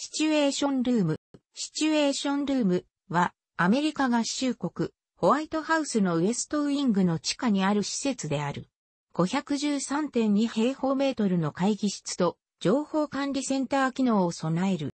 シチュエーションルーム。シチュエーションルームは、アメリカ合衆国、ホワイトハウスのウエストウィングの地下にある施設である。513.2平方メートルの会議室と、情報管理センター機能を備える。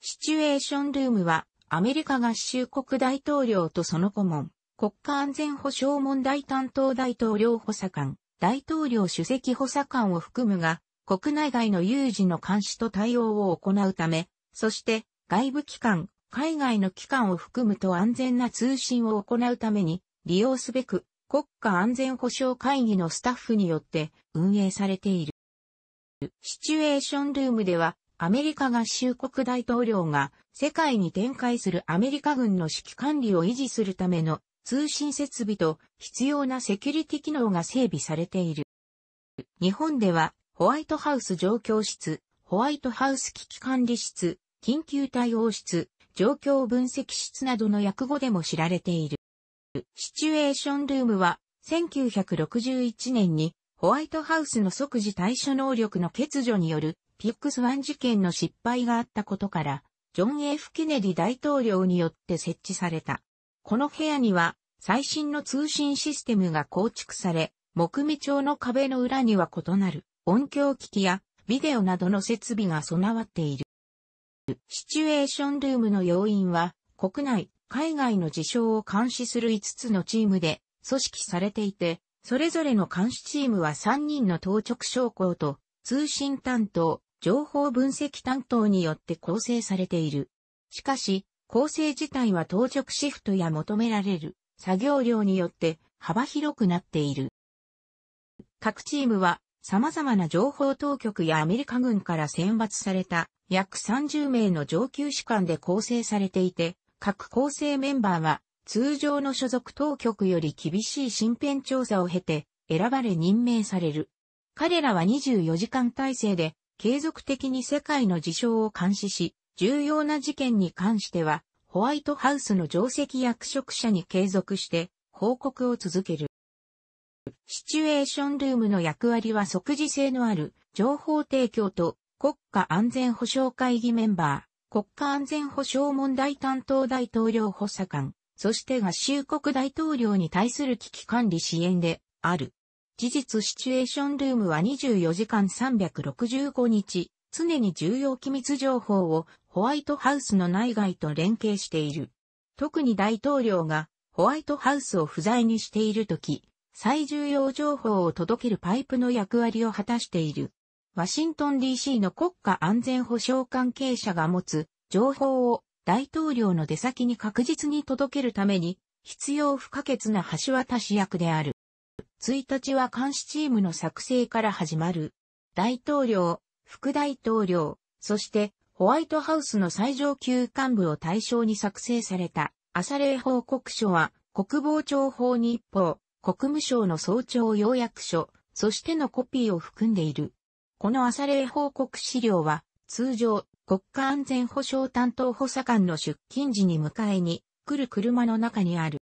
シチュエーションルームは、アメリカ合衆国大統領とその顧問、国家安全保障問題担当大統領補佐官、大統領主席補佐官を含むが、国内外の有事の監視と対応を行うため、そして外部機関、海外の機関を含むと安全な通信を行うために利用すべく国家安全保障会議のスタッフによって運営されている。シチュエーションルームではアメリカ合衆国大統領が世界に展開するアメリカ軍の指揮管理を維持するための通信設備と必要なセキュリティ機能が整備されている。日本ではホワイトハウス状況室、ホワイトハウス危機管理室、緊急対応室、状況分析室などの訳語でも知られている。シチュエーションルームは、1961年にホワイトハウスの即時対処能力の欠如によるピックスワン事件の失敗があったことから、ジョン・ F・ ケネディ大統領によって設置された。この部屋には最新の通信システムが構築され、木目調の壁の裏には異なる音響機器やビデオなどの設備が備わっている。シチュエーションルームの要因は、国内、海外の事象を監視する5つのチームで組織されていて、それぞれの監視チームは3人の当直将校と通信担当、情報分析担当によって構成されている。しかし、構成自体は当直シフトや求められる作業量によって幅広くなっている。各チームは様々な情報当局やアメリカ軍から選抜された約30名の上級士官で構成されていて、各構成メンバーは通常の所属当局より厳しい身辺調査を経て選ばれ任命される。彼らは24時間体制で継続的に世界の事象を監視し、重要な事件に関してはホワイトハウスの上席役職者に継続して報告を続ける。シチュエーションルームの役割は即時性のある情報提供と国家安全保障会議メンバー、国家安全保障問題担当大統領補佐官、そして合衆国大統領に対する危機管理支援である。事実シチュエーションルームは24時間365日、常に重要機密情報をホワイトハウスの内外と連携している。特に大統領がホワイトハウスを不在にしているとき、最重要情報を届けるパイプの役割を果たしている。ワシントン DC の国家安全保障関係者が持つ情報を大統領の出先に確実に届けるために必要不可欠な橋渡し役である。1日は監視チームの作成から始まる。大統領、副大統領、そしてホワイトハウスの最上級幹部を対象に作成された朝礼報告書は国防庁法一報、国務省の総長要約書、そしてのコピーを含んでいる。この朝礼報告資料は、通常、国家安全保障担当補佐官の出勤時に迎えに来る車の中にある。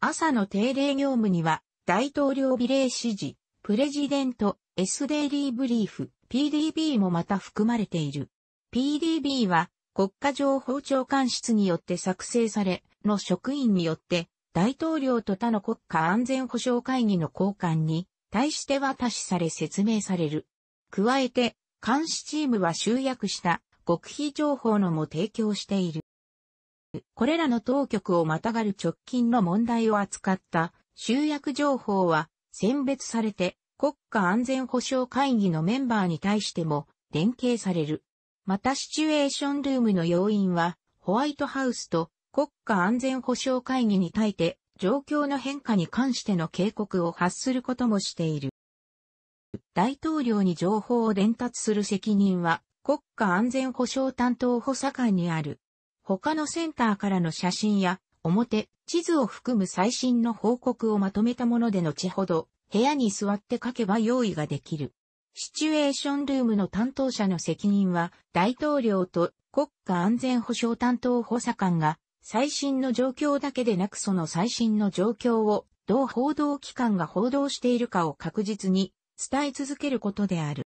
朝の定例業務には、大統領美礼指示、プレジデント、S デイリーブリーフ、PDB もまた含まれている。PDB は、国家情報長官室によって作成され、の職員によって大統領と他の国家安全保障会議の交換に対して渡しされ説明される。加えて、監視チームは集約した極秘情報のも提供している。これらの当局をまたがる直近の問題を扱った集約情報は選別されて国家安全保障会議のメンバーに対しても連携される。またシチュエーションルームの要因はホワイトハウスと国家安全保障会議に対いて状況の変化に関しての警告を発することもしている。大統領に情報を伝達する責任は国家安全保障担当補佐官にある。他のセンターからの写真や表、地図を含む最新の報告をまとめたもので後ほど部屋に座って書けば用意ができる。シチュエーションルームの担当者の責任は大統領と国家安全保障担当補佐官が最新の状況だけでなくその最新の状況をどう報道機関が報道しているかを確実に伝え続けることである。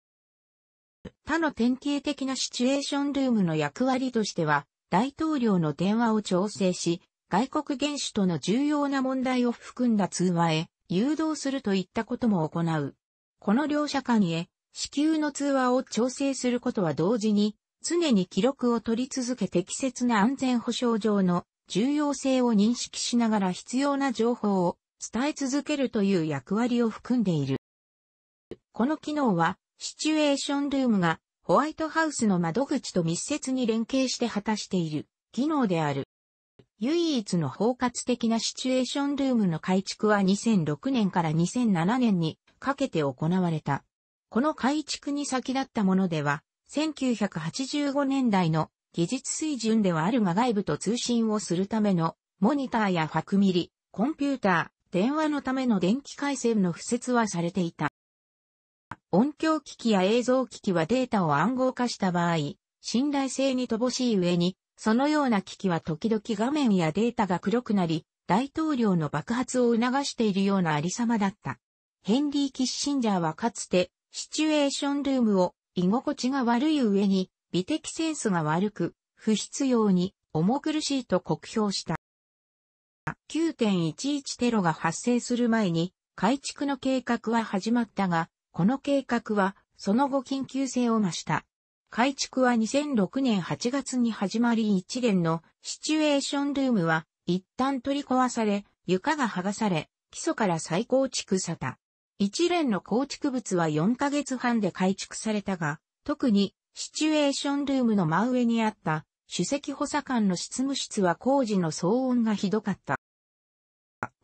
他の典型的なシチュエーションルームの役割としては、大統領の電話を調整し、外国元首との重要な問題を含んだ通話へ誘導するといったことも行う。この両者間へ、至急の通話を調整することは同時に、常に記録を取り続け適切な安全保障上の重要性を認識しながら必要な情報を伝え続けるという役割を含んでいる。この機能は、シチュエーションルームがホワイトハウスの窓口と密接に連携して果たしている機能である。唯一の包括的なシチュエーションルームの改築は2006年から2007年にかけて行われた。この改築に先立ったものでは、1985年代の技術水準ではあるが外部と通信をするためのモニターやファクミリ、コンピューター、電話のための電気回線の付設はされていた。音響機器や映像機器はデータを暗号化した場合、信頼性に乏しい上に、そのような機器は時々画面やデータが黒くなり、大統領の爆発を促しているようなありさまだった。ヘンリー・キッシンジャーはかつて、シチュエーションルームを居心地が悪い上に、美的センスが悪く、不必要に、重苦しいと酷評した。9.11テロが発生する前に、改築の計画は始まったが、この計画は、その後緊急性を増した。改築は2006年8月に始まり一連のシチュエーションルームは一旦取り壊され、床が剥がされ、基礎から再構築された。一連の構築物は4ヶ月半で改築されたが、特にシチュエーションルームの真上にあった首席補佐官の執務室は工事の騒音がひどかった。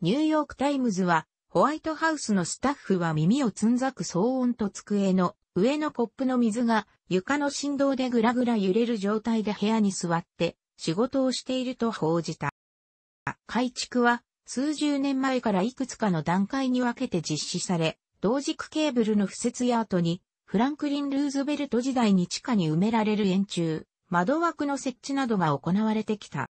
ニューヨークタイムズはホワイトハウスのスタッフは耳をつんざく騒音と机の上のコップの水が床の振動でぐらぐら揺れる状態で部屋に座って仕事をしていると報じた。改築は数十年前からいくつかの段階に分けて実施され、同軸ケーブルの敷設や後に、フランクリン・ルーズベルト時代に地下に埋められる円柱、窓枠の設置などが行われてきた。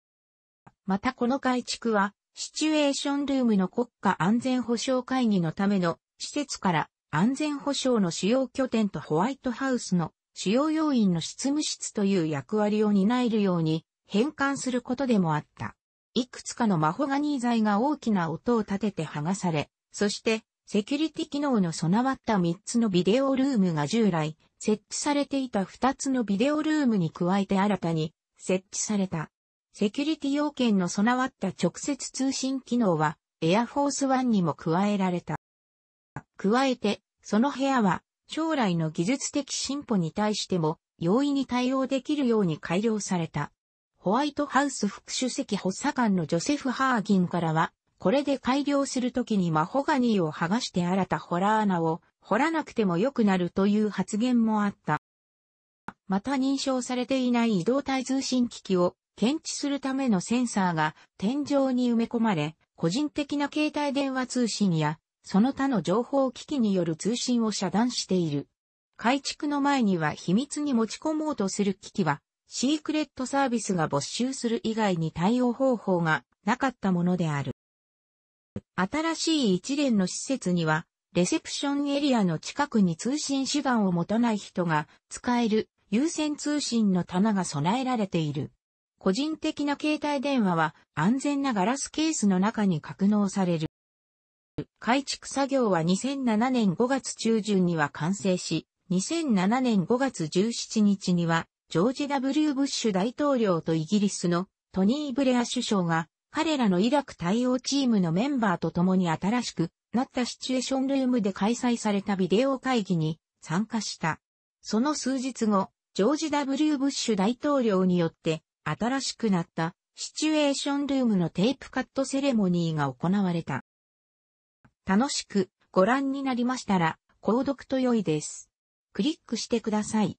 またこの改築は、シチュエーションルームの国家安全保障会議のための施設から安全保障の主要拠点とホワイトハウスの主要要員の執務室という役割を担えるように変換することでもあった。いくつかのマホガニー材が大きな音を立てて剥がされ、そしてセキュリティ機能の備わった3つのビデオルームが従来設置されていた2つのビデオルームに加えて新たに設置された。セキュリティ要件の備わった直接通信機能はエアフォースワンにも加えられた。加えて、その部屋は将来の技術的進歩に対しても容易に対応できるように改良された。ホワイトハウス副主席補佐官のジョセフ・ハーギンからは、これで改良するときにマホガニーを剥がして新たホラー穴を掘らなくても良くなるという発言もあった。また認証されていない移動体通信機器を検知するためのセンサーが天井に埋め込まれ、個人的な携帯電話通信やその他の情報機器による通信を遮断している。改築の前には秘密に持ち込もうとする機器はシークレットサービスが没収する以外に対応方法がなかったものである。新しい一連の施設には、レセプションエリアの近くに通信手段を持たない人が使える優先通信の棚が備えられている。個人的な携帯電話は安全なガラスケースの中に格納される。改築作業は2007年5月中旬には完成し、2007年5月17日にはジョージ・ W・ ブッシュ大統領とイギリスのトニー・ブレア首相が彼らのイラク対応チームのメンバーと共に新しくなったシチュエーションルームで開催されたビデオ会議に参加した。その数日後、ジョージ・ W・ ブッシュ大統領によって新しくなったシチュエーションルームのテープカットセレモニーが行われた。楽しくご覧になりましたら、購読と良いです。クリックしてください。